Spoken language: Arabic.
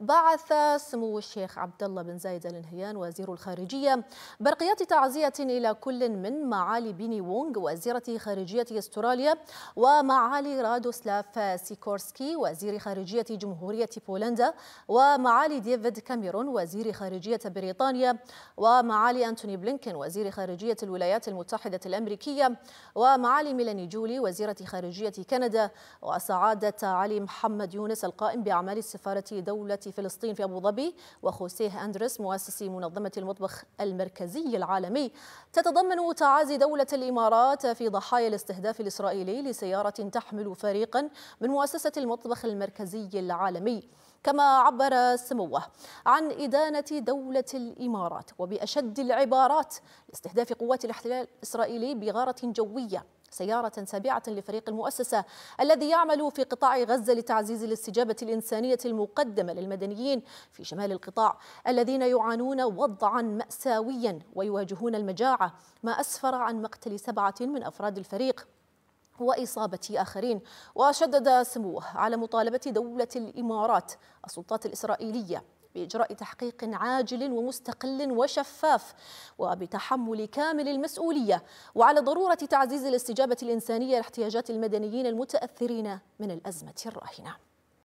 بعث سمو الشيخ عبد الله بن زايد ال نهيان وزير الخارجية برقيات تعزية إلى كل من معالي بيني وونغ وزيرة خارجية استراليا ومعالي رادوسلاف سيكورسكي وزير خارجية جمهورية بولندا ومعالي ديفيد كاميرون وزير خارجية بريطانيا ومعالي أنتوني بلينكن وزير خارجية الولايات المتحدة الأمريكية ومعالي ميلاني جولي وزيرة خارجية كندا وسعادة علي محمد يونس القائم بأعمال السفاره دولة فلسطين في أبو ظبي وخوسيه أندرس مؤسسي منظمة المطبخ المركزي العالمي تتضمن تعازي دولة الإمارات في ضحايا الاستهداف الإسرائيلي لسيارة تحمل فريقا من مؤسسة المطبخ المركزي العالمي كما عبر سموه عن إدانة دولة الإمارات وبأشد العبارات لاستهداف قوات الاحتلال الإسرائيلي بغارة جوية سيارة سابعة لفريق المؤسسة الذي يعمل في قطاع غزة لتعزيز الاستجابة الإنسانية المقدمة للمدنيين في شمال القطاع الذين يعانون وضعا مأساويا ويواجهون المجاعة ما أسفر عن مقتل سبعة من أفراد الفريق وإصابة آخرين وشدد سموه على مطالبة دولة الإمارات السلطات الإسرائيلية بإجراء تحقيق عاجل ومستقل وشفاف وبتحمل كامل المسؤولية وعلى ضرورة تعزيز الاستجابة الإنسانية لاحتياجات المدنيين المتأثرين من الأزمة الراهنة